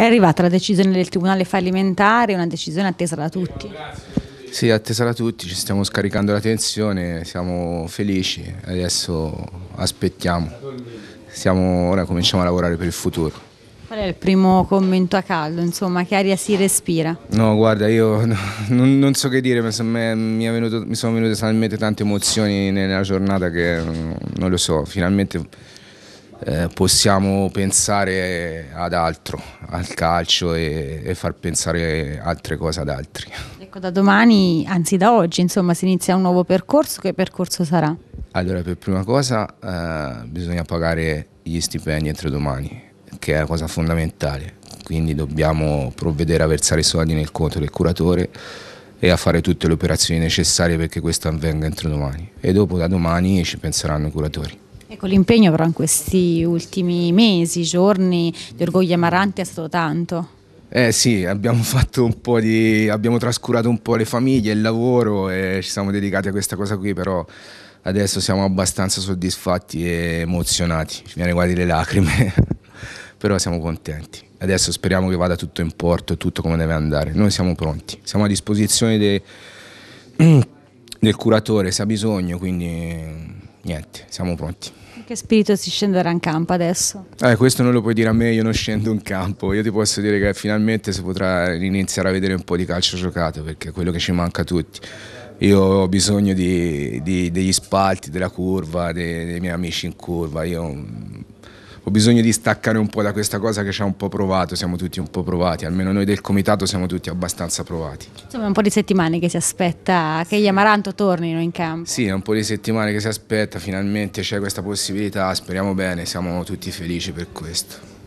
È arrivata la decisione del Tribunale fallimentare, una decisione attesa da tutti. Sì, attesa da tutti, ci stiamo scaricando la tensione, siamo felici, adesso aspettiamo. Siamo, ora cominciamo a lavorare per il futuro. Qual è il primo commento a caldo, insomma, che aria si respira? No, guarda, io non, non, so che dire, ma me, venuto, mi, sono venute talmente tante emozioni nella giornata che mm, non lo so, finalmente eh, possiamo pensare ad altro, al calcio e, e, far pensare altre cose ad altri. Ecco, da domani, anzi da oggi, insomma, si inizia un nuovo percorso, che percorso sarà? Allora, per prima cosa eh, bisogna pagare gli stipendi entro domani, che è la cosa fondamentale, quindi dobbiamo provvedere a versare i soldi nel conto del curatore e a fare tutte le operazioni necessarie perché questo avvenga entro domani e dopo da domani ci penseranno i curatori. Ecco, l'impegno però in questi ultimi mesi, giorni di Orgoglio Amarante è stato tanto. Eh sì, abbiamo, di, abbiamo trascurato un po' le famiglie, il lavoro e ci siamo dedicati a questa cosa qui, però adesso siamo abbastanza soddisfatti e emozionati, ci viene quasi le lacrime, però siamo contenti. Adesso speriamo che vada tutto in porto e tutto come deve andare. Noi siamo pronti, siamo a disposizione de, del curatore se ha bisogno, quindi niente, siamo pronti. Che spirito si scenderà in campo adesso? Eh, questo non lo puoi dire a me, io non scendo in campo. Io ti posso dire che finalmente si potrà iniziare a vedere un po' di calcio giocato, perché è quello che ci manca a tutti. Io ho bisogno di, di, degli spalti, della curva, dei, dei miei amici in curva. Io mm, ho bisogno di staccare un po' da questa cosa che ci ha un po' provato, siamo tutti un po' provati, almeno noi del comitato siamo tutti abbastanza provati. Insomma è un po' di settimane che si aspetta che gli Amaranto tornino in campo. Sì, è un po' di settimane che si aspetta, finalmente c'è questa possibilità, speriamo bene, siamo tutti felici per questo.